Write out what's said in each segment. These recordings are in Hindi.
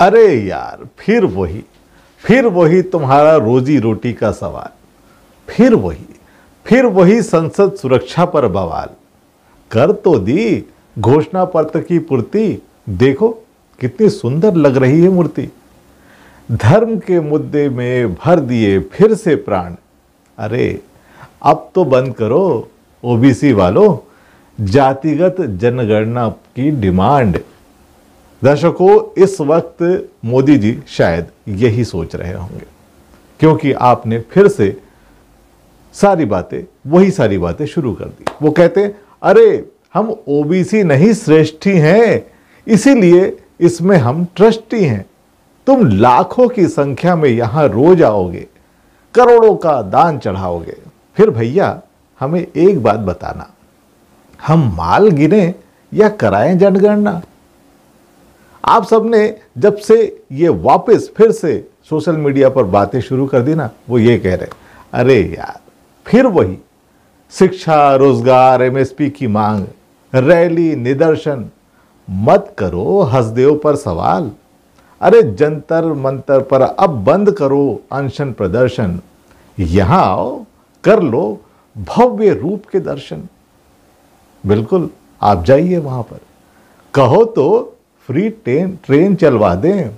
अरे यार फिर वही फिर वही तुम्हारा रोजी रोटी का सवाल फिर वही फिर वही संसद सुरक्षा पर बवाल कर तो दी घोषणा पत्र की पूर्ति देखो कितनी सुंदर लग रही है मूर्ति धर्म के मुद्दे में भर दिए फिर से प्राण अरे अब तो बंद करो ओबीसी वालों जातिगत जनगणना की डिमांड दर्शकों इस वक्त मोदी जी शायद यही सोच रहे होंगे क्योंकि आपने फिर से सारी बातें वही सारी बातें शुरू कर दी वो कहते अरे हम ओबीसी नहीं श्रेष्ठी हैं इसीलिए इसमें हम ट्रस्टी हैं तुम लाखों की संख्या में यहां रोज आओगे करोड़ों का दान चढ़ाओगे फिर भैया हमें एक बात बताना हम माल गिने या कराएं जनगणना आप सबने जब से ये वापस फिर से सोशल मीडिया पर बातें शुरू कर दी ना वो ये कह रहे अरे यार फिर वही शिक्षा रोजगार एमएसपी की मांग रैली निदर्शन मत करो हसदेव पर सवाल अरे जंतर मंतर पर अब बंद करो अनशन प्रदर्शन यहां आओ कर लो भव्य रूप के दर्शन बिल्कुल आप जाइए वहां पर कहो तो फ्री ट्रेन ट्रेन चलवा दें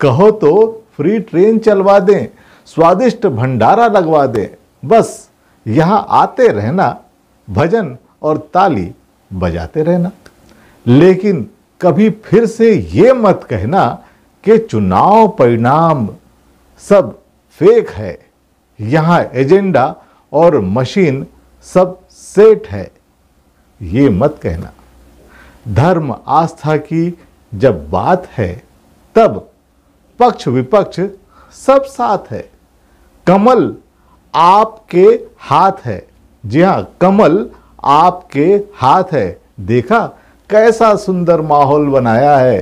कहो तो फ्री ट्रेन चलवा दें स्वादिष्ट भंडारा लगवा दें बस यहाँ आते रहना भजन और ताली बजाते रहना लेकिन कभी फिर से ये मत कहना कि चुनाव परिणाम सब फेक है यहाँ एजेंडा और मशीन सब सेट है ये मत कहना धर्म आस्था की जब बात है तब पक्ष विपक्ष सब साथ है कमल आपके हाथ है जी हाँ कमल आपके हाथ है देखा कैसा सुंदर माहौल बनाया है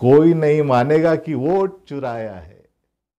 कोई नहीं मानेगा कि वोट चुराया है